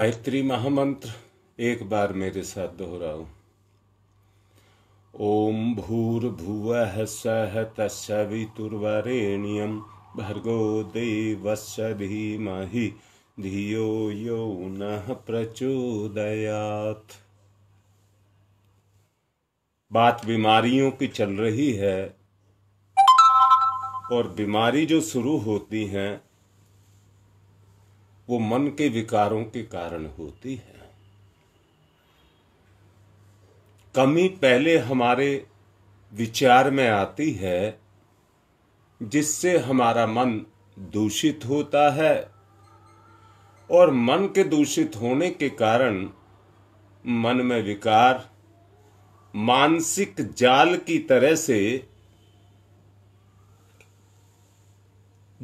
गायत्री महामंत्र एक बार मेरे साथ दोहराओ ओम भूर्भुव सह तस्वितुर्वरेण्यम भर्गो देवस्य धियो यो न प्रचोदयात बात बीमारियों की चल रही है और बीमारी जो शुरू होती हैं वो मन के विकारों के कारण होती है कमी पहले हमारे विचार में आती है जिससे हमारा मन दूषित होता है और मन के दूषित होने के कारण मन में विकार मानसिक जाल की तरह से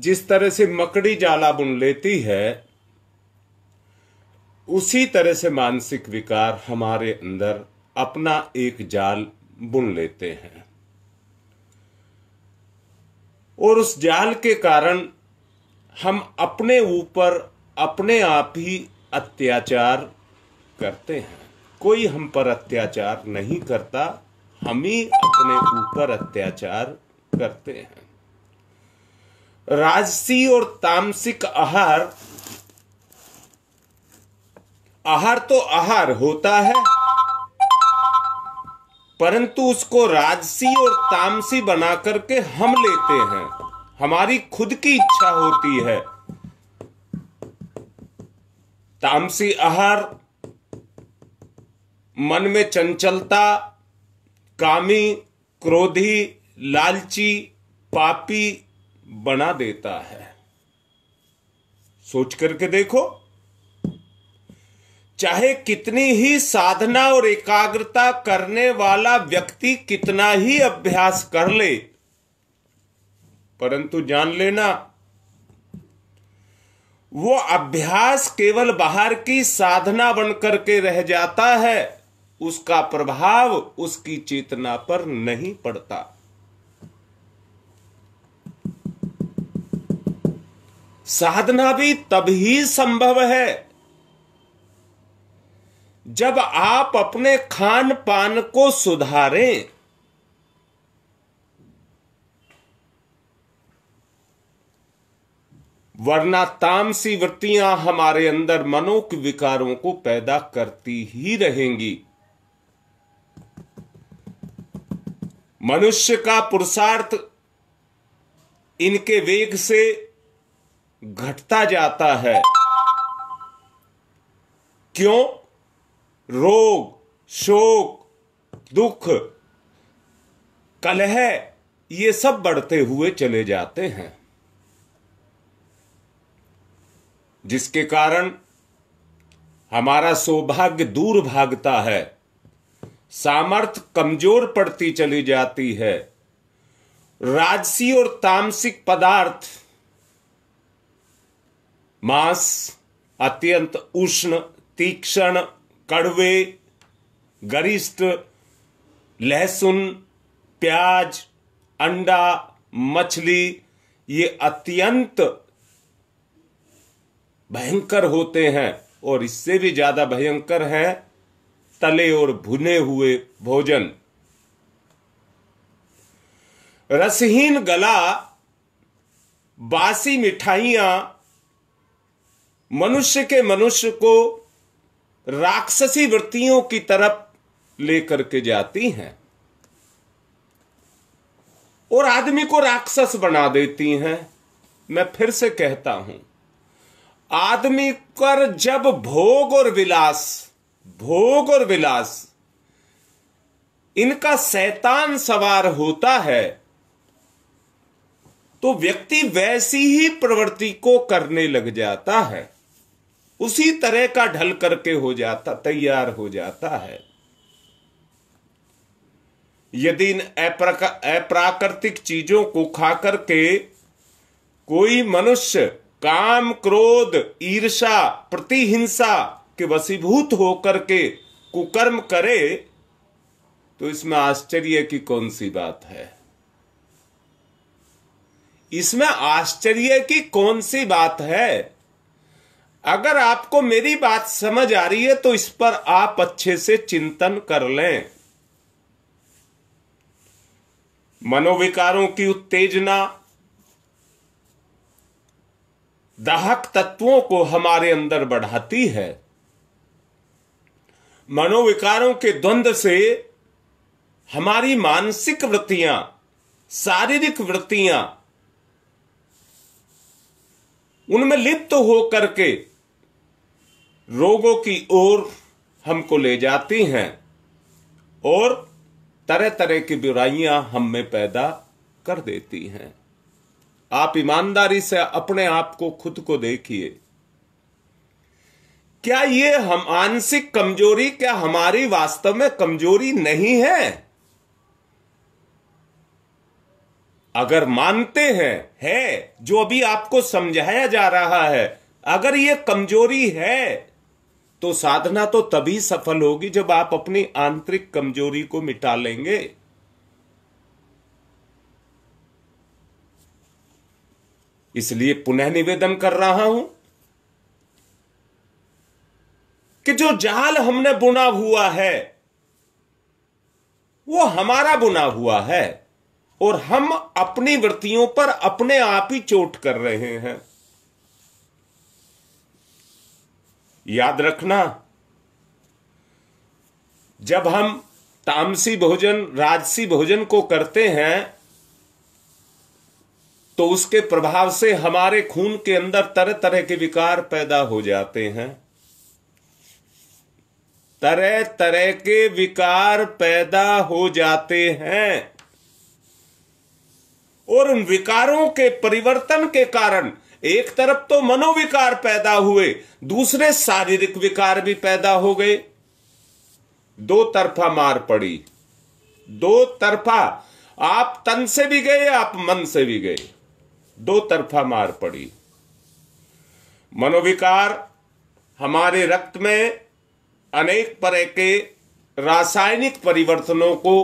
जिस तरह से मकड़ी जाला बुन लेती है उसी तरह से मानसिक विकार हमारे अंदर अपना एक जाल बुन लेते हैं और उस जाल के कारण हम अपने ऊपर अपने आप ही अत्याचार करते हैं कोई हम पर अत्याचार नहीं करता हम ही अपने ऊपर अत्याचार करते हैं राजसी और तामसिक आहार आहार तो आहार होता है परंतु उसको राजसी और तामसी बना करके हम लेते हैं हमारी खुद की इच्छा होती है तामसी आहार मन में चंचलता कामी क्रोधी लालची पापी बना देता है सोच करके देखो चाहे कितनी ही साधना और एकाग्रता करने वाला व्यक्ति कितना ही अभ्यास कर ले परंतु जान लेना वो अभ्यास केवल बाहर की साधना बनकर के रह जाता है उसका प्रभाव उसकी चेतना पर नहीं पड़ता साधना भी तभी संभव है जब आप अपने खान पान को सुधारें वरना तामसी वृत्तियां हमारे अंदर मनोक विकारों को पैदा करती ही रहेंगी मनुष्य का पुरुषार्थ इनके वेग से घटता जाता है क्यों रोग शोक दुख कलह ये सब बढ़ते हुए चले जाते हैं जिसके कारण हमारा सौभाग्य दूर भागता है सामर्थ कमजोर पड़ती चली जाती है राजसी और तामसिक पदार्थ मांस अत्यंत उष्ण तीक्ष्ण कड़वे गरिष्ठ लहसुन प्याज अंडा मछली ये अत्यंत भयंकर होते हैं और इससे भी ज़्यादा भयंकर हैं तले और भुने हुए भोजन रसहीन गला बासी मिठाइयां मनुष्य के मनुष्य को राक्षसी वृत्तियों की तरफ लेकर के जाती हैं और आदमी को राक्षस बना देती हैं मैं फिर से कहता हूं आदमी पर जब भोग और विलास भोग और विलास इनका शैतान सवार होता है तो व्यक्ति वैसी ही प्रवृत्ति को करने लग जाता है उसी तरह का ढल करके हो जाता तैयार हो जाता है यदि इन अप्राकृतिक चीजों को खा करके कोई मनुष्य काम क्रोध ईर्षा प्रतिहिंसा के वसीभूत होकर के कुकर्म करे तो इसमें आश्चर्य की कौन सी बात है इसमें आश्चर्य की कौन सी बात है अगर आपको मेरी बात समझ आ रही है तो इस पर आप अच्छे से चिंतन कर लें मनोविकारों की उत्तेजना दाहक तत्वों को हमारे अंदर बढ़ाती है मनोविकारों के द्वंद्व से हमारी मानसिक वृत्तियां शारीरिक वृत्तियां उनमें लिप्त तो होकर के रोगों की ओर हमको ले जाती हैं और तरह तरह की बुराइयां हम में पैदा कर देती हैं आप ईमानदारी से अपने आप को खुद को देखिए क्या ये हम आंशिक कमजोरी क्या हमारी वास्तव में कमजोरी नहीं है अगर मानते हैं है जो अभी आपको समझाया जा रहा है अगर ये कमजोरी है तो साधना तो तभी सफल होगी जब आप अपनी आंतरिक कमजोरी को मिटा लेंगे इसलिए पुनः निवेदन कर रहा हूं कि जो जाल हमने बुना हुआ है वो हमारा बुना हुआ है और हम अपनी वृत्तियों पर अपने आप ही चोट कर रहे हैं याद रखना जब हम तामसी भोजन राजसी भोजन को करते हैं तो उसके प्रभाव से हमारे खून के अंदर तरह तरह के विकार पैदा हो जाते हैं तरह तरह के विकार पैदा हो जाते हैं और उन विकारों के परिवर्तन के कारण एक तरफ तो मनोविकार पैदा हुए दूसरे शारीरिक विकार भी पैदा हो गए दो तरफा मार पड़ी दो तरफा आप तन से भी गए आप मन से भी गए दो तरफा मार पड़ी मनोविकार हमारे रक्त में अनेक तरह के रासायनिक परिवर्तनों को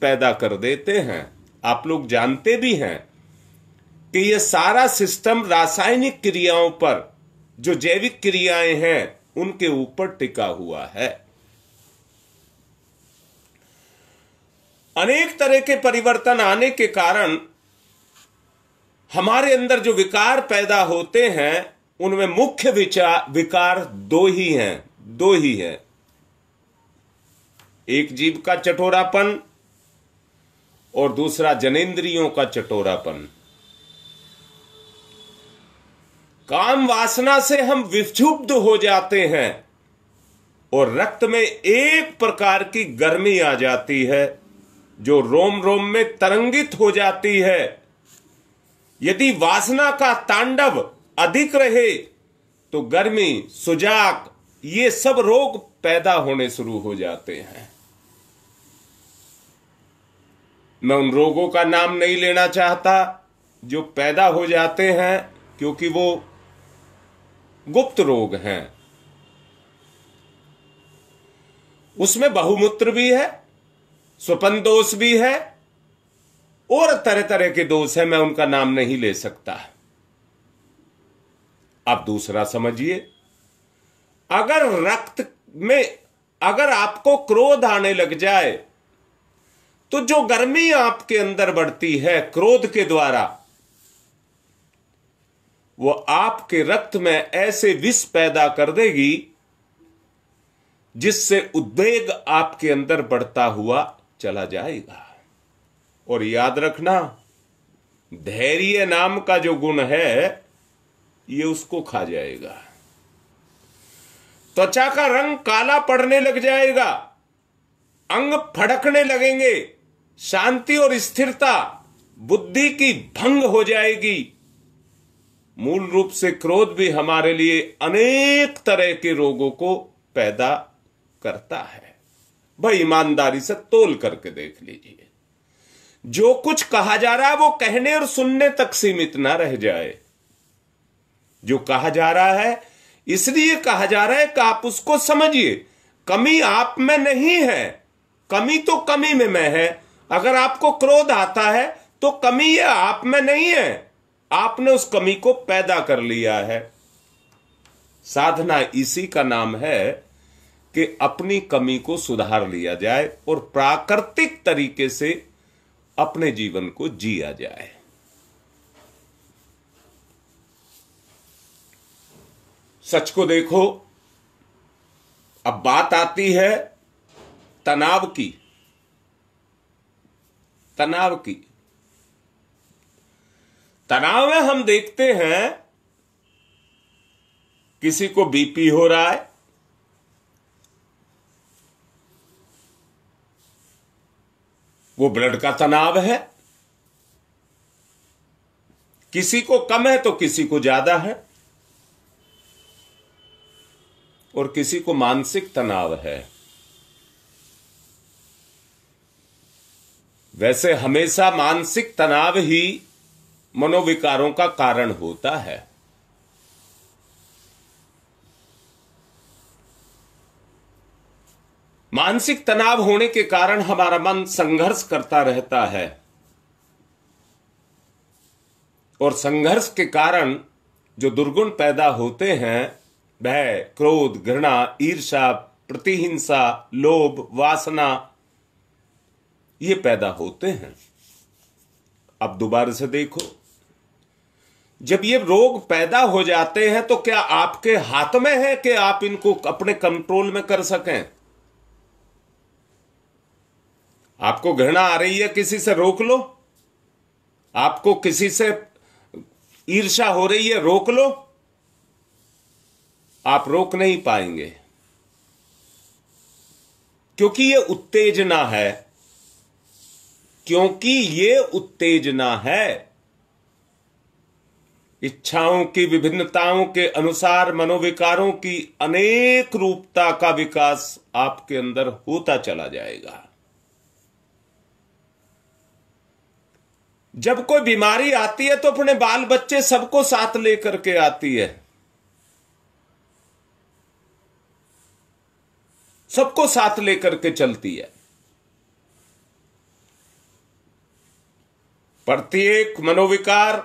पैदा कर देते हैं आप लोग जानते भी हैं कि यह सारा सिस्टम रासायनिक क्रियाओं पर जो जैविक क्रियाएं हैं उनके ऊपर टिका हुआ है अनेक तरह के परिवर्तन आने के कारण हमारे अंदर जो विकार पैदा होते हैं उनमें मुख्य विचार विकार दो ही हैं दो ही हैं एक जीव का चटोरापन और दूसरा जनेन्द्रियों का चटोरापन काम वासना से हम विक्षुब्ध हो जाते हैं और रक्त में एक प्रकार की गर्मी आ जाती है जो रोम रोम में तरंगित हो जाती है यदि वासना का तांडव अधिक रहे तो गर्मी सुजाक ये सब रोग पैदा होने शुरू हो जाते हैं मैं उन रोगों का नाम नहीं लेना चाहता जो पैदा हो जाते हैं क्योंकि वो गुप्त रोग हैं उसमें बहुमूत्र भी है स्वपन दोष भी है और तरह तरह के दोष है मैं उनका नाम नहीं ले सकता आप दूसरा समझिए अगर रक्त में अगर आपको क्रोध आने लग जाए तो जो गर्मी आपके अंदर बढ़ती है क्रोध के द्वारा वो आपके रक्त में ऐसे विष पैदा कर देगी जिससे उद्वेग आपके अंदर बढ़ता हुआ चला जाएगा और याद रखना धैर्य नाम का जो गुण है ये उसको खा जाएगा त्वचा का रंग काला पड़ने लग जाएगा अंग फड़कने लगेंगे शांति और स्थिरता बुद्धि की भंग हो जाएगी मूल रूप से क्रोध भी हमारे लिए अनेक तरह के रोगों को पैदा करता है भाई ईमानदारी से तोल करके देख लीजिए जो कुछ कहा जा रहा है वो कहने और सुनने तक सीमित ना रह जाए जो कहा जा रहा है इसलिए कहा जा रहा है कि आप उसको समझिए कमी आप में नहीं है कमी तो कमी में मैं है अगर आपको क्रोध आता है तो कमी ये आप में नहीं है आपने उस कमी को पैदा कर लिया है साधना इसी का नाम है कि अपनी कमी को सुधार लिया जाए और प्राकृतिक तरीके से अपने जीवन को जिया जाए सच को देखो अब बात आती है तनाव की तनाव की तनाव में हम देखते हैं किसी को बीपी हो रहा है वो ब्लड का तनाव है किसी को कम है तो किसी को ज्यादा है और किसी को मानसिक तनाव है वैसे हमेशा मानसिक तनाव ही मनोविकारों का कारण होता है मानसिक तनाव होने के कारण हमारा मन संघर्ष करता रहता है और संघर्ष के कारण जो दुर्गुण पैदा होते हैं भय क्रोध घृणा ईर्षा प्रतिहिंसा लोभ वासना ये पैदा होते हैं अब दोबारा से देखो जब ये रोग पैदा हो जाते हैं तो क्या आपके हाथ में है कि आप इनको अपने कंट्रोल में कर सकें आपको घृणा आ रही है किसी से रोक लो आपको किसी से ईर्षा हो रही है रोक लो आप रोक नहीं पाएंगे क्योंकि ये उत्तेजना है क्योंकि ये उत्तेजना है इच्छाओं की विभिन्नताओं के अनुसार मनोविकारों की अनेक रूपता का विकास आपके अंदर होता चला जाएगा जब कोई बीमारी आती है तो अपने बाल बच्चे सबको साथ लेकर के आती है सबको साथ लेकर के चलती है प्रत्येक मनोविकार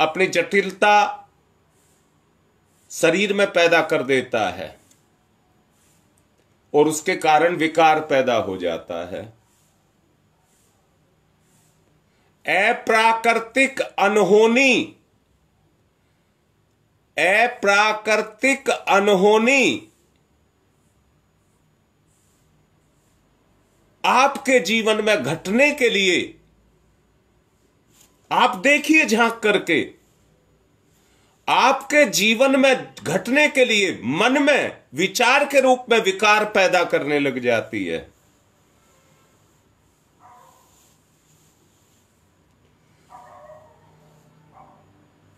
अपनी जटिलता शरीर में पैदा कर देता है और उसके कारण विकार पैदा हो जाता है अप्राकृतिक अनहोनी अप्राकृतिक अनहोनी आपके जीवन में घटने के लिए आप देखिए झांक करके आपके जीवन में घटने के लिए मन में विचार के रूप में विकार पैदा करने लग जाती है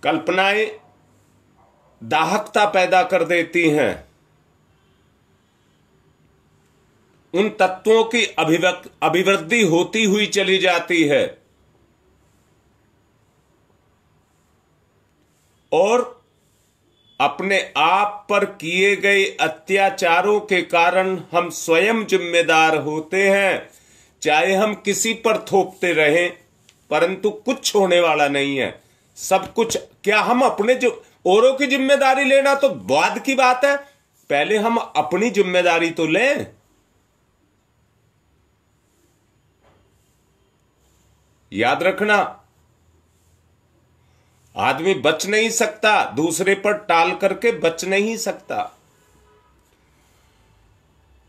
कल्पनाएं दाहकता पैदा कर देती हैं उन तत्वों की अभिवृद्धि होती हुई चली जाती है और अपने आप पर किए गए अत्याचारों के कारण हम स्वयं जिम्मेदार होते हैं चाहे हम किसी पर थोपते रहें परंतु कुछ होने वाला नहीं है सब कुछ क्या हम अपने जो औरों की जिम्मेदारी लेना तो बाद की बात है पहले हम अपनी जिम्मेदारी तो लें याद रखना आदमी बच नहीं सकता दूसरे पर टाल करके बच नहीं सकता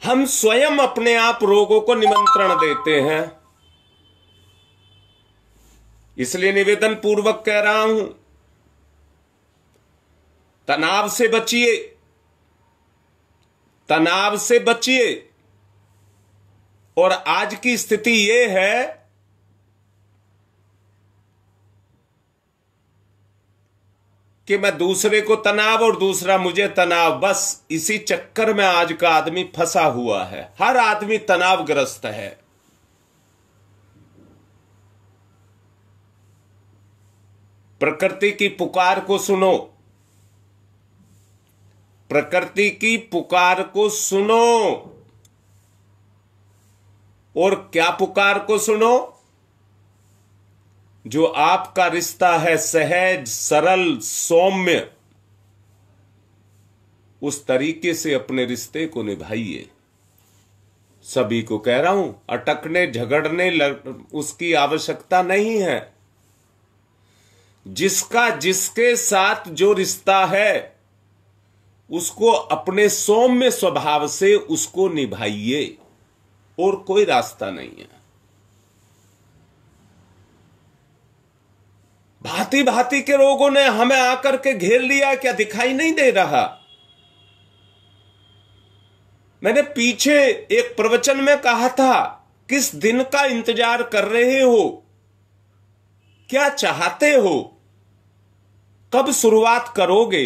हम स्वयं अपने आप रोगों को निमंत्रण देते हैं इसलिए निवेदन पूर्वक कह रहा हूं तनाव से बचिए तनाव से बचिए और आज की स्थिति यह है कि मैं दूसरे को तनाव और दूसरा मुझे तनाव बस इसी चक्कर में आज का आदमी फंसा हुआ है हर आदमी तनावग्रस्त है प्रकृति की पुकार को सुनो प्रकृति की पुकार को सुनो और क्या पुकार को सुनो जो आपका रिश्ता है सहज सरल सौम्य उस तरीके से अपने रिश्ते को निभाइए सभी को कह रहा हूं अटकने झगड़ने उसकी आवश्यकता नहीं है जिसका जिसके साथ जो रिश्ता है उसको अपने सौम्य स्वभाव से उसको निभाइए और कोई रास्ता नहीं है भांति भांति के रोगों ने हमें आकर के घेर लिया क्या दिखाई नहीं दे रहा मैंने पीछे एक प्रवचन में कहा था किस दिन का इंतजार कर रहे हो क्या चाहते हो कब शुरुआत करोगे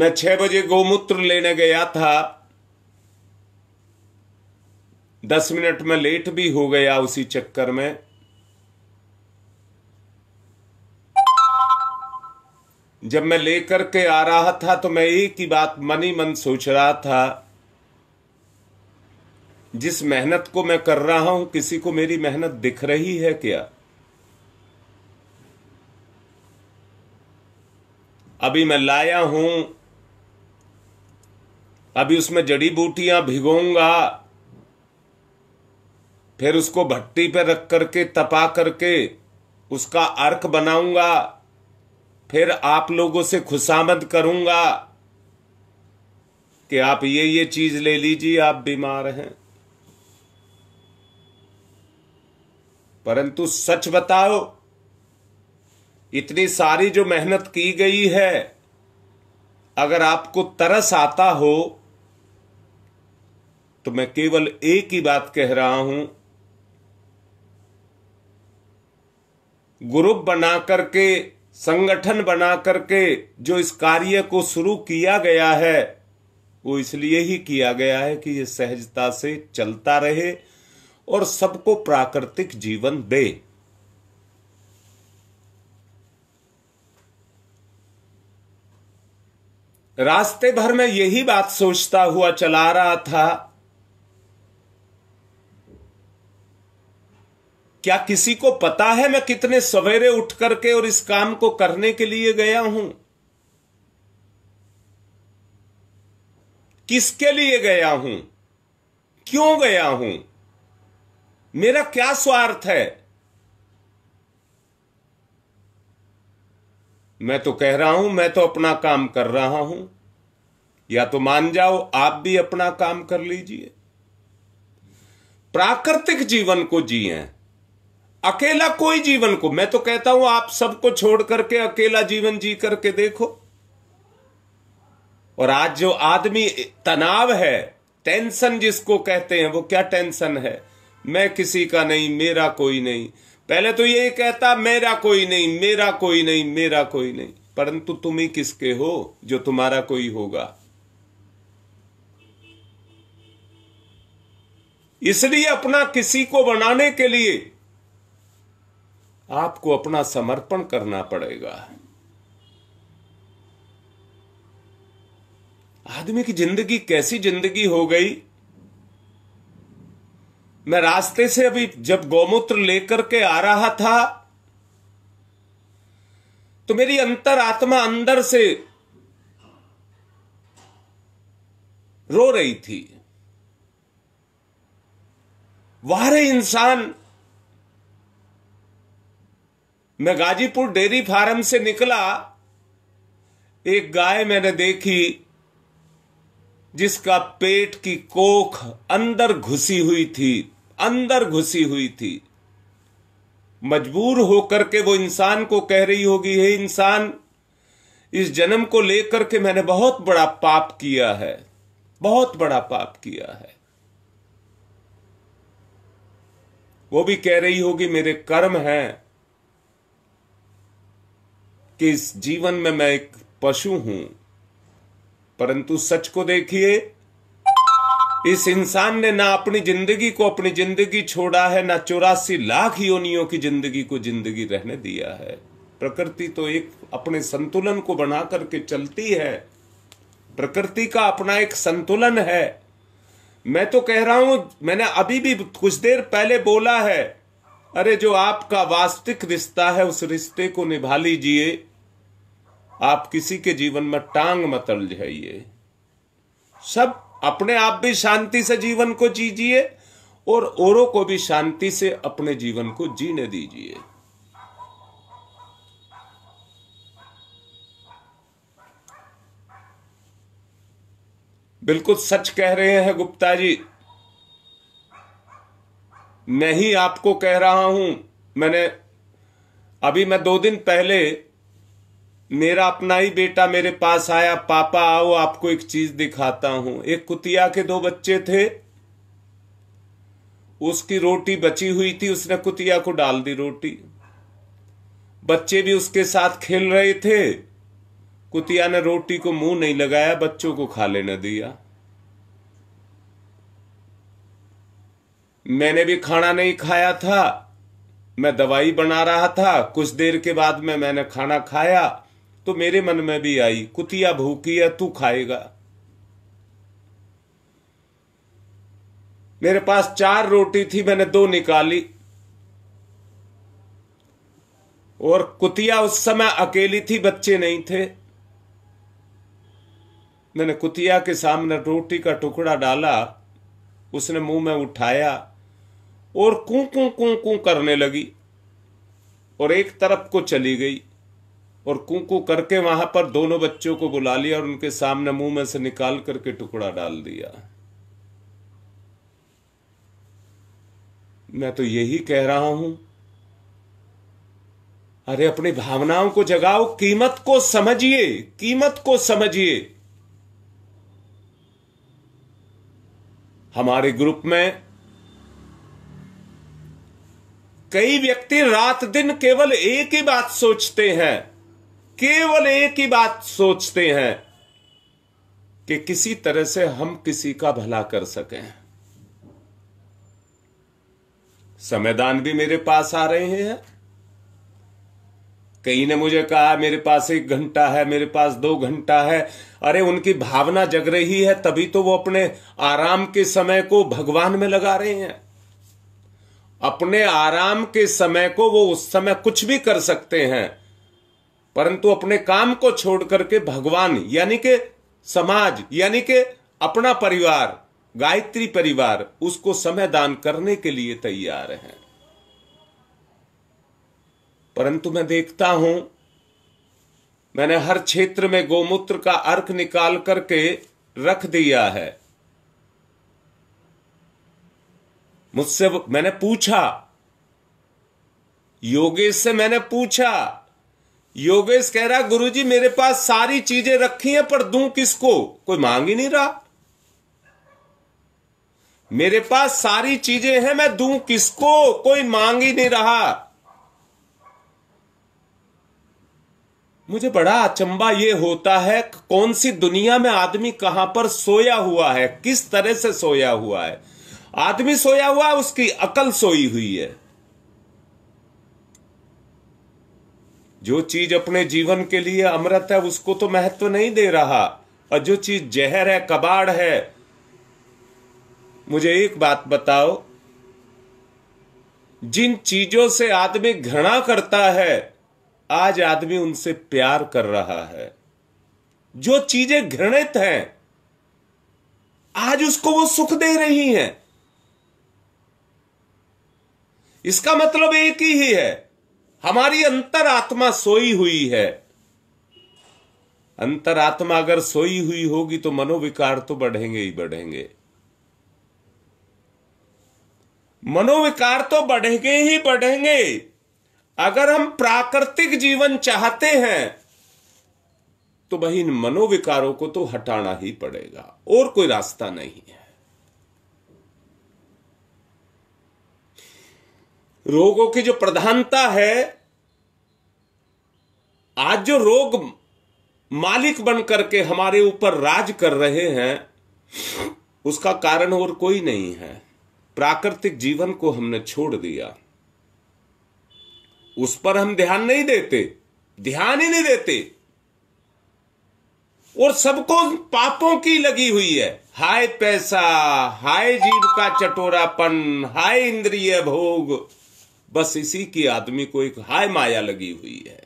मैं छह बजे गोमूत्र लेने गया था दस मिनट में लेट भी हो गया उसी चक्कर में जब मैं लेकर के आ रहा था तो मैं एक ही बात मन ही मन सोच रहा था जिस मेहनत को मैं कर रहा हूं किसी को मेरी मेहनत दिख रही है क्या अभी मैं लाया हूं अभी उसमें जड़ी बूटियां भिगोऊंगा फिर उसको भट्टी पर रख करके तपा करके उसका अर्क बनाऊंगा फिर आप लोगों से खुशामद करूंगा कि आप ये ये चीज ले लीजिए आप बीमार हैं परंतु सच बताओ इतनी सारी जो मेहनत की गई है अगर आपको तरस आता हो तो मैं केवल एक ही बात कह रहा हूं ग्रुप बना करके संगठन बना करके जो इस कार्य को शुरू किया गया है वो इसलिए ही किया गया है कि ये सहजता से चलता रहे और सबको प्राकृतिक जीवन दे रास्ते भर में यही बात सोचता हुआ चला रहा था क्या किसी को पता है मैं कितने सवेरे उठ करके और इस काम को करने के लिए गया हूं किसके लिए गया हूं क्यों गया हूं मेरा क्या स्वार्थ है मैं तो कह रहा हूं मैं तो अपना काम कर रहा हूं या तो मान जाओ आप भी अपना काम कर लीजिए प्राकृतिक जीवन को जिए अकेला कोई जीवन को मैं तो कहता हूं आप सबको छोड़ करके अकेला जीवन जी करके देखो और आज जो आदमी तनाव है टेंशन जिसको कहते हैं वो क्या टेंशन है मैं किसी का नहीं मेरा कोई नहीं पहले तो ये कहता मेरा कोई नहीं मेरा कोई नहीं मेरा कोई नहीं परंतु तुम ही किसके हो जो तुम्हारा कोई होगा इसलिए अपना किसी को बनाने के लिए आपको अपना समर्पण करना पड़ेगा आदमी की जिंदगी कैसी जिंदगी हो गई मैं रास्ते से अभी जब गौमूत्र लेकर के आ रहा था तो मेरी अंतर आत्मा अंदर से रो रही थी वारे इंसान मैं गाजीपुर डेयरी फार्म से निकला एक गाय मैंने देखी जिसका पेट की कोख अंदर घुसी हुई थी अंदर घुसी हुई थी मजबूर होकर के वो इंसान को कह रही होगी हे इंसान इस जन्म को लेकर के मैंने बहुत बड़ा पाप किया है बहुत बड़ा पाप किया है वो भी कह रही होगी मेरे कर्म हैं कि इस जीवन में मैं एक पशु हूं परंतु सच को देखिए इस इंसान ने ना अपनी जिंदगी को अपनी जिंदगी छोड़ा है ना चौरासी लाख योनियों की जिंदगी को जिंदगी रहने दिया है प्रकृति तो एक अपने संतुलन को बना करके चलती है प्रकृति का अपना एक संतुलन है मैं तो कह रहा हूं मैंने अभी भी कुछ देर पहले बोला है अरे जो आपका वास्तविक रिश्ता है उस रिश्ते को निभा लीजिए आप किसी के जीवन में टांग मत जाइए सब अपने आप भी शांति से जीवन को जीजिए और औरों को भी शांति से अपने जीवन को जीने दीजिए बिल्कुल सच कह रहे हैं गुप्ता जी मैं ही आपको कह रहा हूं मैंने अभी मैं दो दिन पहले मेरा अपना ही बेटा मेरे पास आया पापा आओ आपको एक चीज दिखाता हूं एक कुतिया के दो बच्चे थे उसकी रोटी बची हुई थी उसने कुतिया को डाल दी रोटी बच्चे भी उसके साथ खेल रहे थे कुतिया ने रोटी को मुंह नहीं लगाया बच्चों को खा लेने दिया मैंने भी खाना नहीं खाया था मैं दवाई बना रहा था कुछ देर के बाद में मैंने खाना खाया तो मेरे मन में भी आई कुतिया भूखी है तू खाएगा मेरे पास चार रोटी थी मैंने दो निकाली और कुतिया उस समय अकेली थी बच्चे नहीं थे मैंने कुतिया के सामने रोटी का टुकड़ा डाला उसने मुंह में उठाया और कू कू कू कू करने लगी और एक तरफ को चली गई और कू करके वहां पर दोनों बच्चों को बुला लिया और उनके सामने मुंह में से निकाल करके टुकड़ा डाल दिया मैं तो यही कह रहा हूं अरे अपनी भावनाओं को जगाओ कीमत को समझिए कीमत को समझिए हमारे ग्रुप में कई व्यक्ति रात दिन केवल एक ही बात सोचते हैं केवल एक ही बात सोचते हैं कि किसी तरह से हम किसी का भला कर सकें समयदान भी मेरे पास आ रहे हैं कहीं ने मुझे कहा मेरे पास एक घंटा है मेरे पास दो घंटा है अरे उनकी भावना जग रही है तभी तो वो अपने आराम के समय को भगवान में लगा रहे हैं अपने आराम के समय को वो उस समय कुछ भी कर सकते हैं परंतु अपने काम को छोड़ करके भगवान यानी के समाज यानी के अपना परिवार गायत्री परिवार उसको समय दान करने के लिए तैयार हैं परंतु मैं देखता हूं मैंने हर क्षेत्र में गोमूत्र का अर्क निकाल करके रख दिया है मुझसे मैंने पूछा योगेश से मैंने पूछा योगेश कह रहा गुरुजी मेरे पास सारी चीजें रखी हैं पर दूं किसको कोई मांग ही नहीं रहा मेरे पास सारी चीजें हैं मैं दूं किसको कोई मांग ही नहीं रहा मुझे बड़ा अचंबा यह होता है कौन सी दुनिया में आदमी कहां पर सोया हुआ है किस तरह से सोया हुआ है आदमी सोया हुआ उसकी अकल सोई हुई है जो चीज अपने जीवन के लिए अमृत है उसको तो महत्व नहीं दे रहा और जो चीज जहर है कबाड़ है मुझे एक बात बताओ जिन चीजों से आदमी घृणा करता है आज आदमी उनसे प्यार कर रहा है जो चीजें घृणित हैं आज उसको वो सुख दे रही हैं इसका मतलब एक ही है हमारी अंतरात्मा सोई हुई है अंतरात्मा अगर सोई हुई होगी तो मनोविकार तो बढ़ेंगे ही बढ़ेंगे मनोविकार तो बढ़ेंगे ही बढ़ेंगे अगर हम प्राकृतिक जीवन चाहते हैं तो वही इन मनोविकारों को तो हटाना ही पड़ेगा और कोई रास्ता नहीं है रोगों की जो प्रधानता है आज जो रोग मालिक बन करके हमारे ऊपर राज कर रहे हैं उसका कारण और कोई नहीं है प्राकृतिक जीवन को हमने छोड़ दिया उस पर हम ध्यान नहीं देते ध्यान ही नहीं देते और सबको पापों की लगी हुई है हाय पैसा हाय जीव का चटोरापन हाय इंद्रिय भोग बस इसी की आदमी को एक हाय माया लगी हुई है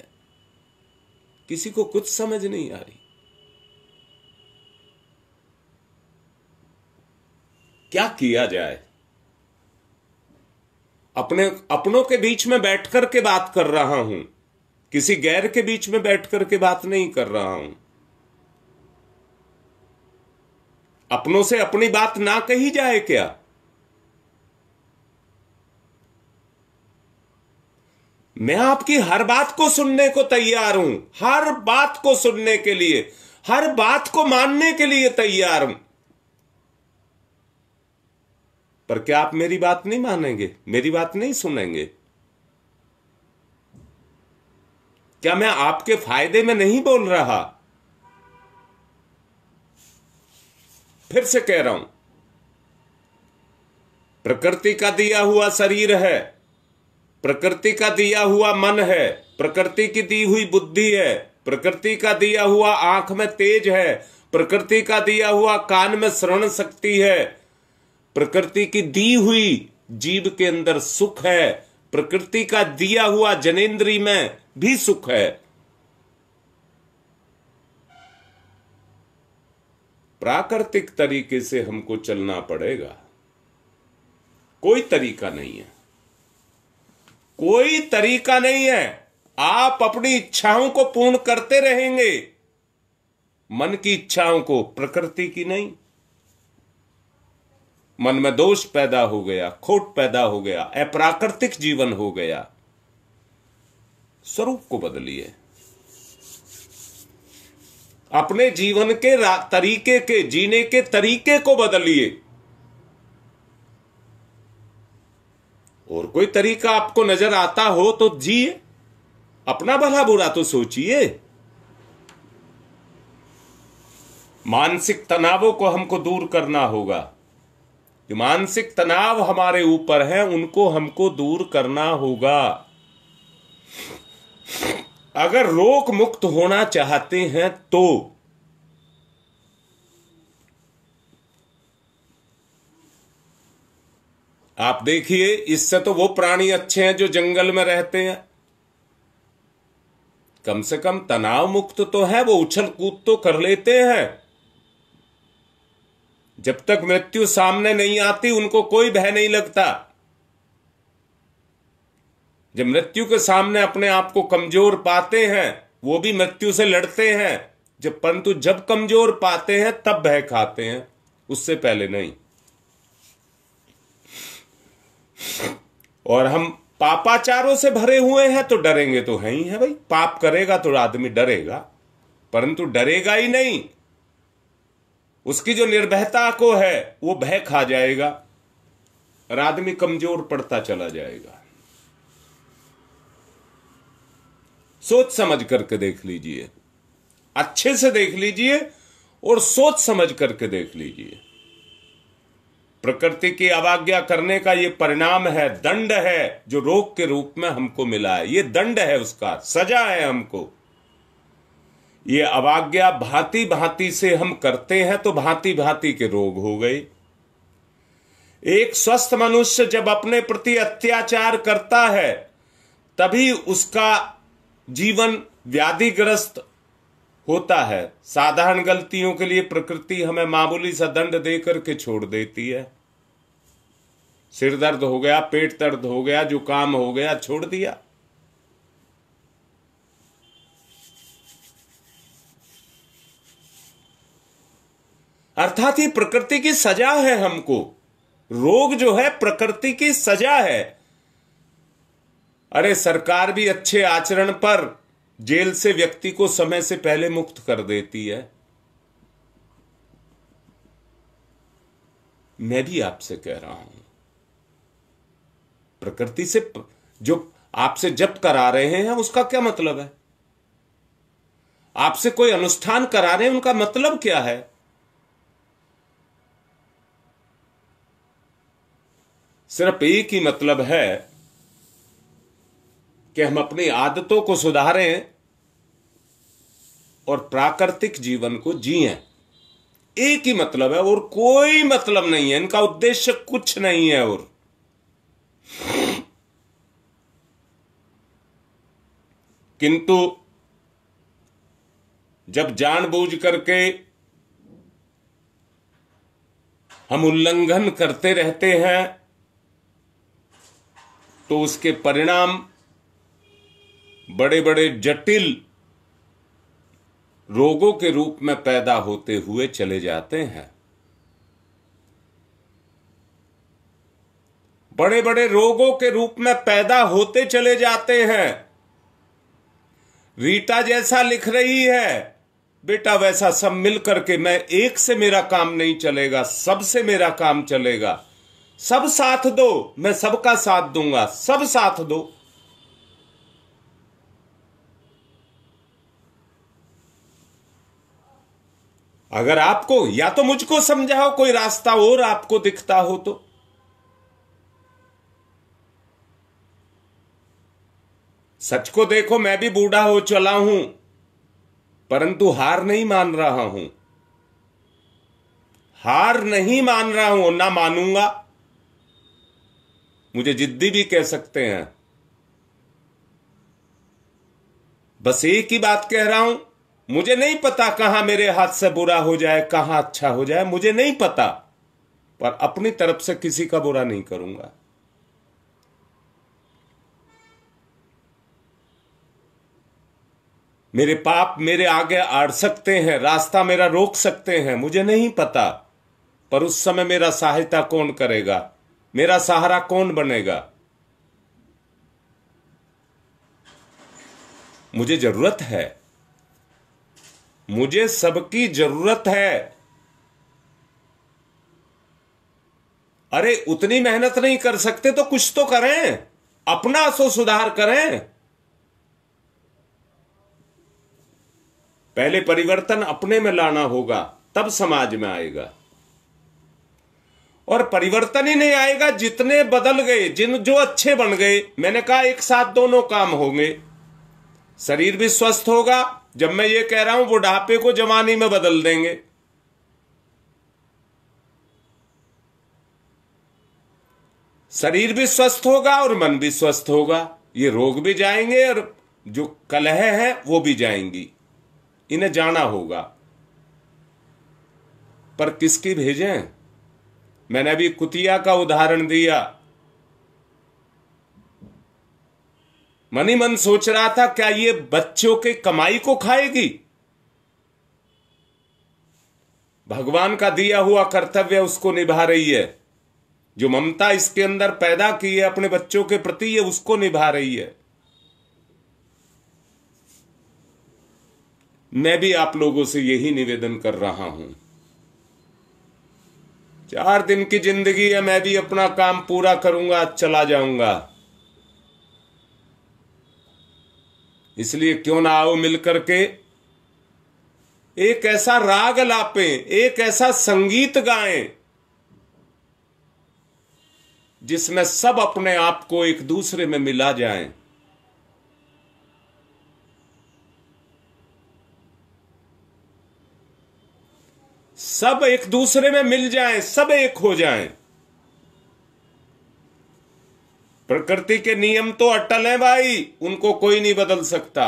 किसी को कुछ समझ नहीं आ रही क्या किया जाए अपने अपनों के बीच में बैठ कर के बात कर रहा हूं किसी गैर के बीच में बैठ कर के बात नहीं कर रहा हूं अपनों से अपनी बात ना कही जाए क्या मैं आपकी हर बात को सुनने को तैयार हूं हर बात को सुनने के लिए हर बात को मानने के लिए तैयार हूं पर क्या आप मेरी बात नहीं मानेंगे मेरी बात नहीं सुनेंगे क्या मैं आपके फायदे में नहीं बोल रहा फिर से कह रहा हूं प्रकृति का दिया हुआ शरीर है प्रकृति का दिया हुआ मन है प्रकृति की दी हुई बुद्धि है प्रकृति का दिया हुआ आंख में तेज है प्रकृति का दिया हुआ कान में श्रवण शक्ति है प्रकृति की दी हुई जीव के अंदर सुख है प्रकृति का दिया हुआ जनेन्द्री में भी सुख है प्राकृतिक तरीके से हमको चलना पड़ेगा कोई तरीका नहीं है कोई तरीका नहीं है आप अपनी इच्छाओं को पूर्ण करते रहेंगे मन की इच्छाओं को प्रकृति की नहीं मन में दोष पैदा हो गया खोट पैदा हो गया अप्राकृतिक जीवन हो गया स्वरूप को बदलिए अपने जीवन के तरीके के जीने के तरीके को बदलिए कोई तरीका आपको नजर आता हो तो जिए अपना भला बुरा तो सोचिए मानसिक तनावों को हमको दूर करना होगा जो मानसिक तनाव हमारे ऊपर है उनको हमको दूर करना होगा अगर रोग मुक्त होना चाहते हैं तो आप देखिए इससे तो वो प्राणी अच्छे हैं जो जंगल में रहते हैं कम से कम तनाव मुक्त तो है वो उछल कूद तो कर लेते हैं जब तक मृत्यु सामने नहीं आती उनको कोई भय नहीं लगता जब मृत्यु के सामने अपने आप को कमजोर पाते हैं वो भी मृत्यु से लड़ते हैं जब परंतु जब कमजोर पाते हैं तब भय खाते हैं उससे पहले नहीं और हम पापाचारों से भरे हुए हैं तो डरेंगे तो है ही है भाई पाप करेगा तो आदमी डरेगा परंतु डरेगा ही नहीं उसकी जो निर्भयता को है वो भय खा जाएगा और आदमी कमजोर पड़ता चला जाएगा सोच समझ करके देख लीजिए अच्छे से देख लीजिए और सोच समझ करके देख लीजिए प्रकृति की अवाज्ञा करने का ये परिणाम है दंड है जो रोग के रूप में हमको मिला है ये दंड है उसका सजा है हमको ये अवाज्ञा भांति भांति से हम करते हैं तो भांति भांति के रोग हो गए एक स्वस्थ मनुष्य जब अपने प्रति अत्याचार करता है तभी उसका जीवन व्याधिग्रस्त होता है साधारण गलतियों के लिए प्रकृति हमें मामूली सा दंड दे करके छोड़ देती है सिर दर्द हो गया पेट दर्द हो गया जुकाम हो गया छोड़ दिया अर्थात ये प्रकृति की सजा है हमको रोग जो है प्रकृति की सजा है अरे सरकार भी अच्छे आचरण पर जेल से व्यक्ति को समय से पहले मुक्त कर देती है मैं भी आपसे कह रहा हूं प्रकृति से जो आपसे जप करा रहे हैं उसका क्या मतलब है आपसे कोई अनुष्ठान करा रहे हैं उनका मतलब क्या है सिर्फ एक ही मतलब है कि हम अपनी आदतों को सुधारें और प्राकृतिक जीवन को जिये एक ही मतलब है और कोई मतलब नहीं है इनका उद्देश्य कुछ नहीं है और किंतु जब जानबूझ करके हम उल्लंघन करते रहते हैं तो उसके परिणाम बड़े बड़े जटिल रोगों के रूप में पैदा होते हुए चले जाते हैं बड़े बड़े रोगों के रूप में पैदा होते चले जाते हैं रीटा जैसा लिख रही है बेटा वैसा सब मिल करके मैं एक से मेरा काम नहीं चलेगा सबसे मेरा काम चलेगा सब साथ दो मैं सबका साथ दूंगा सब साथ दो अगर आपको या तो मुझको समझाओ कोई रास्ता और आपको दिखता हो तो सच को देखो मैं भी बूढ़ा हो चला हूं परंतु हार नहीं मान रहा हूं हार नहीं मान रहा हूं ना मानूंगा मुझे जिद्दी भी कह सकते हैं बस एक ही बात कह रहा हूं मुझे नहीं पता कहां मेरे हाथ से बुरा हो जाए कहां अच्छा हो जाए मुझे नहीं पता पर अपनी तरफ से किसी का बुरा नहीं करूंगा मेरे पाप मेरे आगे आड़ सकते हैं रास्ता मेरा रोक सकते हैं मुझे नहीं पता पर उस समय मेरा सहायता कौन करेगा मेरा सहारा कौन बनेगा मुझे जरूरत है मुझे सबकी जरूरत है अरे उतनी मेहनत नहीं कर सकते तो कुछ तो करें अपना सो सुधार करें पहले परिवर्तन अपने में लाना होगा तब समाज में आएगा और परिवर्तन ही नहीं आएगा जितने बदल गए जिन जो अच्छे बन गए मैंने कहा एक साथ दोनों काम होंगे शरीर भी स्वस्थ होगा जब मैं ये कह रहा हूं बुढ़ापे को जवानी में बदल देंगे शरीर भी स्वस्थ होगा और मन भी स्वस्थ होगा ये रोग भी जाएंगे और जो कलह है वो भी जाएंगी इन्हें जाना होगा पर किसकी भेजें मैंने अभी कुतिया का उदाहरण दिया मनी मन सोच रहा था क्या ये बच्चों के कमाई को खाएगी भगवान का दिया हुआ कर्तव्य उसको निभा रही है जो ममता इसके अंदर पैदा की है अपने बच्चों के प्रति ये उसको निभा रही है मैं भी आप लोगों से यही निवेदन कर रहा हूं चार दिन की जिंदगी है मैं भी अपना काम पूरा करूंगा चला जाऊंगा इसलिए क्यों ना आओ मिलकर के एक ऐसा राग लापें एक ऐसा संगीत गाएं जिसमें सब अपने आप को एक दूसरे में मिला जाएं सब एक दूसरे में मिल जाएं, सब एक हो जाएं। प्रकृति के नियम तो अटल हैं भाई उनको कोई नहीं बदल सकता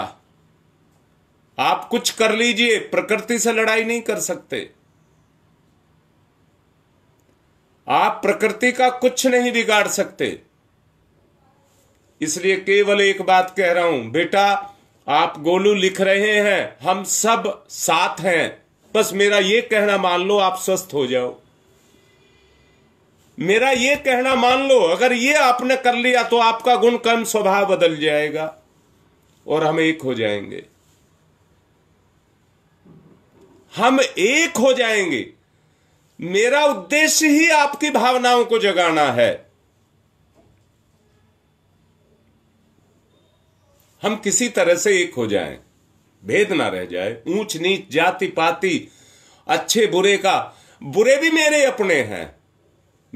आप कुछ कर लीजिए प्रकृति से लड़ाई नहीं कर सकते आप प्रकृति का कुछ नहीं बिगाड़ सकते इसलिए केवल एक बात कह रहा हूं बेटा आप गोलू लिख रहे हैं हम सब साथ हैं बस मेरा ये कहना मान लो आप स्वस्थ हो जाओ मेरा ये कहना मान लो अगर ये आपने कर लिया तो आपका गुण कर्म स्वभाव बदल जाएगा और हम एक हो जाएंगे हम एक हो जाएंगे मेरा उद्देश्य ही आपकी भावनाओं को जगाना है हम किसी तरह से एक हो जाएं भेद ना रह जाए ऊंच नीच जाति पाति अच्छे बुरे का बुरे भी मेरे अपने हैं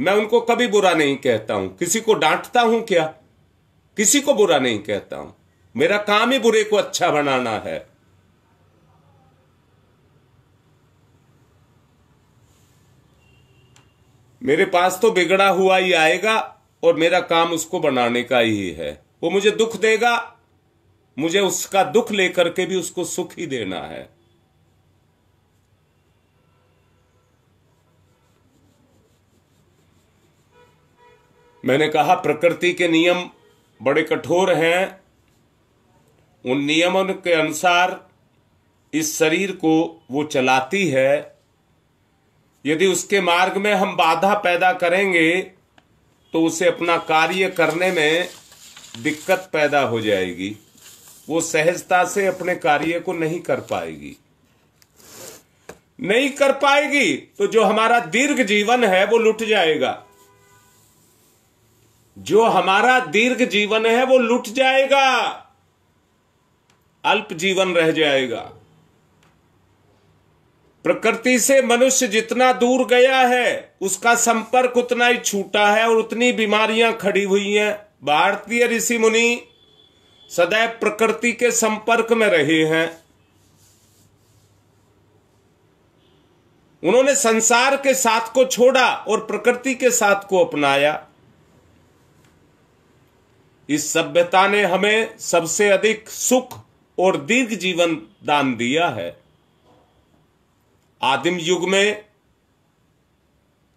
मैं उनको कभी बुरा नहीं कहता हूं किसी को डांटता हूं क्या किसी को बुरा नहीं कहता हूं मेरा काम ही बुरे को अच्छा बनाना है मेरे पास तो बिगड़ा हुआ ही आएगा और मेरा काम उसको बनाने का ही है वो मुझे दुख देगा मुझे उसका दुख लेकर के भी उसको सुख ही देना है मैंने कहा प्रकृति के नियम बड़े कठोर हैं उन नियमों के अनुसार इस शरीर को वो चलाती है यदि उसके मार्ग में हम बाधा पैदा करेंगे तो उसे अपना कार्य करने में दिक्कत पैदा हो जाएगी वो सहजता से अपने कार्य को नहीं कर पाएगी नहीं कर पाएगी तो जो हमारा दीर्घ जीवन है वो लुट जाएगा जो हमारा दीर्घ जीवन है वो लुट जाएगा अल्प जीवन रह जाएगा प्रकृति से मनुष्य जितना दूर गया है उसका संपर्क उतना ही छूटा है और उतनी बीमारियां खड़ी हुई हैं भारतीय ऋषि मुनि सदैव प्रकृति के संपर्क में रहे हैं उन्होंने संसार के साथ को छोड़ा और प्रकृति के साथ को अपनाया इस सभ्यता ने हमें सबसे अधिक सुख और दीर्घ जीवन दान दिया है आदिम युग में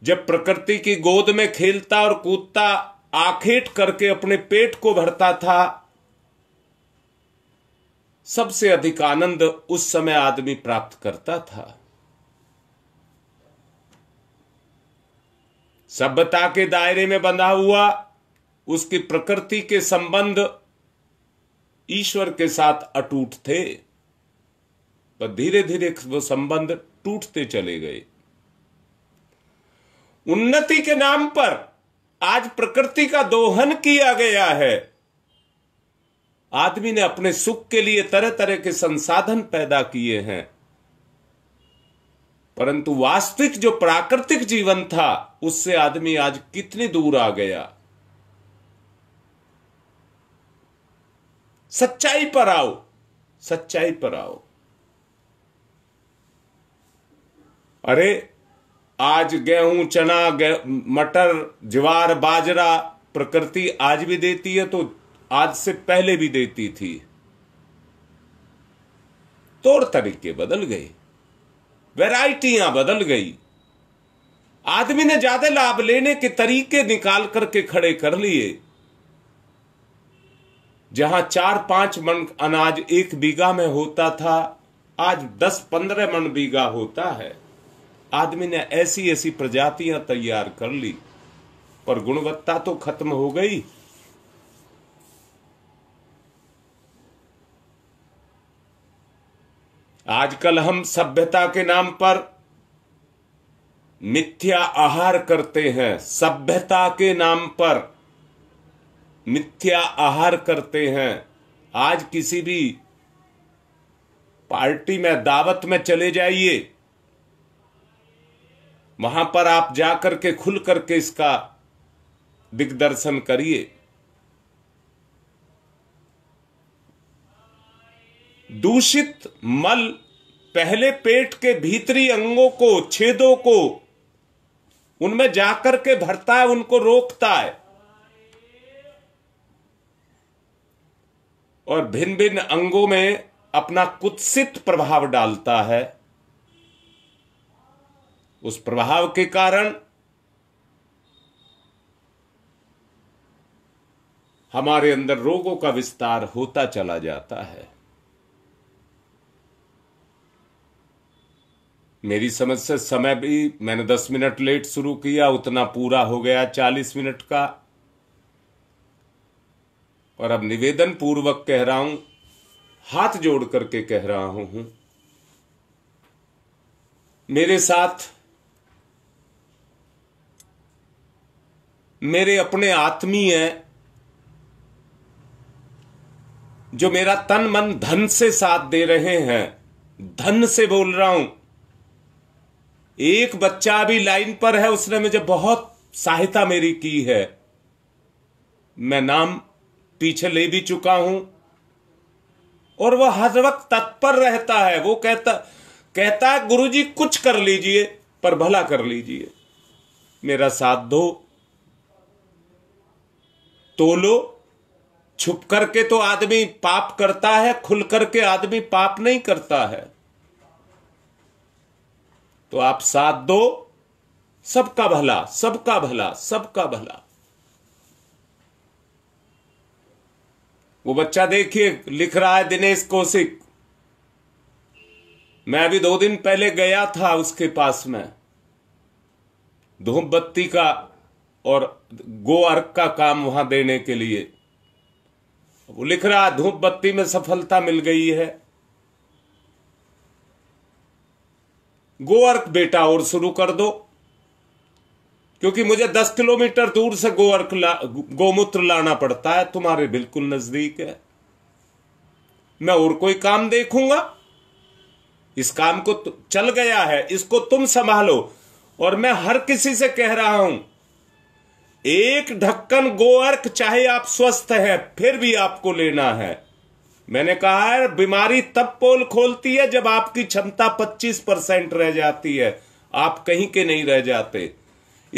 जब प्रकृति की गोद में खेलता और कूदता आखेट करके अपने पेट को भरता था सबसे अधिक आनंद उस समय आदमी प्राप्त करता था सभ्यता के दायरे में बंधा हुआ उसकी प्रकृति के संबंध ईश्वर के साथ अटूट थे पर धीरे धीरे वो संबंध टूटते चले गए उन्नति के नाम पर आज प्रकृति का दोहन किया गया है आदमी ने अपने सुख के लिए तरह तरह के संसाधन पैदा किए हैं परंतु वास्तविक जो प्राकृतिक जीवन था उससे आदमी आज कितनी दूर आ गया सच्चाई पर आओ सच्चाई पर आओ अरे आज गेहूं चना गे, मटर ज्वार बाजरा प्रकृति आज भी देती है तो आज से पहले भी देती थी तौर तरीके बदल गए वैरायटियां बदल गई आदमी ने ज्यादा लाभ लेने के तरीके निकाल करके खड़े कर लिए जहां चार पांच मन अनाज एक बीघा में होता था आज दस पंद्रह मन बीघा होता है आदमी ने ऐसी ऐसी प्रजातियां तैयार कर ली पर गुणवत्ता तो खत्म हो गई आजकल हम सभ्यता के नाम पर मिथ्या आहार करते हैं सभ्यता के नाम पर मिथ्या आहार करते हैं आज किसी भी पार्टी में दावत में चले जाइए वहां पर आप जाकर के खुल करके इसका दिग्दर्शन करिए दूषित मल पहले पेट के भीतरी अंगों को छेदों को उनमें जाकर के भरता है उनको रोकता है और भिन्न भिन्न अंगों में अपना कुत्सित प्रभाव डालता है उस प्रभाव के कारण हमारे अंदर रोगों का विस्तार होता चला जाता है मेरी समझ से समय भी मैंने दस मिनट लेट शुरू किया उतना पूरा हो गया चालीस मिनट का और अब निवेदन पूर्वक कह रहा हूं हाथ जोड़ करके कह रहा हूं मेरे साथ मेरे अपने आत्मी हैं जो मेरा तन मन धन से साथ दे रहे हैं धन से बोल रहा हूं एक बच्चा अभी लाइन पर है उसने मुझे बहुत सहायता मेरी की है मैं नाम पीछे ले भी चुका हूं और वह हर वक्त तत्पर रहता है वो कहता कहता है गुरु जी कुछ कर लीजिए पर भला कर लीजिए मेरा साथ दो तोलो छुप करके तो आदमी पाप करता है खुल करके आदमी पाप नहीं करता है तो आप साथ दो सबका भला सबका भला सबका भला वो बच्चा देखिए लिख रहा है दिनेश कौशिक मैं अभी दो दिन पहले गया था उसके पास में धूप बत्ती का और गो अर्क का काम वहां देने के लिए वो लिख रहा धूप बत्ती में सफलता मिल गई है गोवर्क बेटा और शुरू कर दो क्योंकि मुझे दस किलोमीटर दूर से गोवर्क ला, गोमूत्र लाना पड़ता है तुम्हारे बिल्कुल नजदीक है मैं और कोई काम देखूंगा इस काम को चल गया है इसको तुम संभालो और मैं हर किसी से कह रहा हूं एक ढक्कन गोअर्क चाहे आप स्वस्थ हैं फिर भी आपको लेना है मैंने कहा है बीमारी तब पोल खोलती है जब आपकी क्षमता 25 परसेंट रह जाती है आप कहीं के नहीं रह जाते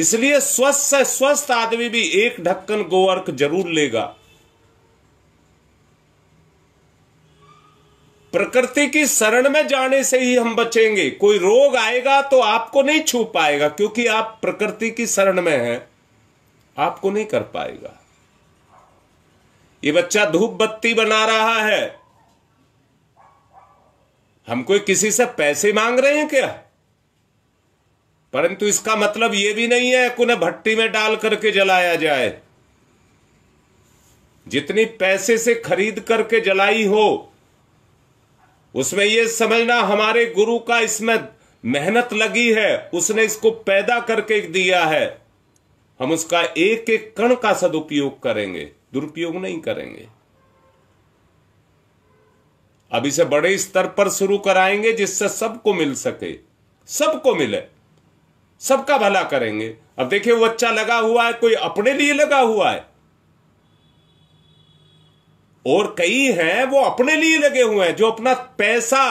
इसलिए स्वस्थ से स्वस्थ आदमी भी एक ढक्कन गोवर्क जरूर लेगा प्रकृति की शरण में जाने से ही हम बचेंगे कोई रोग आएगा तो आपको नहीं छू पाएगा क्योंकि आप प्रकृति की शरण में हैं आपको नहीं कर पाएगा ये बच्चा धूप बत्ती बना रहा है हम कोई किसी से पैसे मांग रहे हैं क्या परंतु इसका मतलब यह भी नहीं है कि उन्हें भट्टी में डाल करके जलाया जाए जितनी पैसे से खरीद करके जलाई हो उसमें यह समझना हमारे गुरु का इसमें मेहनत लगी है उसने इसको पैदा करके दिया है हम उसका एक एक कण का सदुपयोग करेंगे दुरुपयोग नहीं करेंगे अब इसे बड़े स्तर पर शुरू कराएंगे जिससे सबको मिल सके सबको मिले सबका भला करेंगे अब देखिए वो अच्छा लगा हुआ है कोई अपने लिए लगा हुआ है और कई हैं वो अपने लिए लगे हुए हैं जो अपना पैसा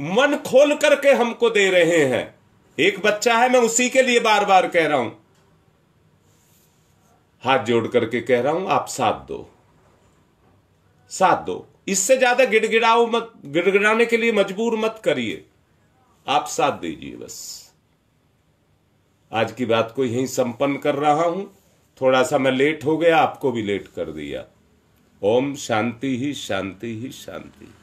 मन खोल करके हमको दे रहे हैं एक बच्चा है मैं उसी के लिए बार बार कह रहा हूं हाथ जोड़ करके कह रहा हूं आप साथ दो साथ दो इससे ज्यादा गिड़गिड़ाओ मत गिड़गिड़ाने के लिए मजबूर मत करिए आप साथ दीजिए बस आज की बात को यहीं संपन्न कर रहा हूं थोड़ा सा मैं लेट हो गया आपको भी लेट कर दिया ओम शांति ही शांति ही शांति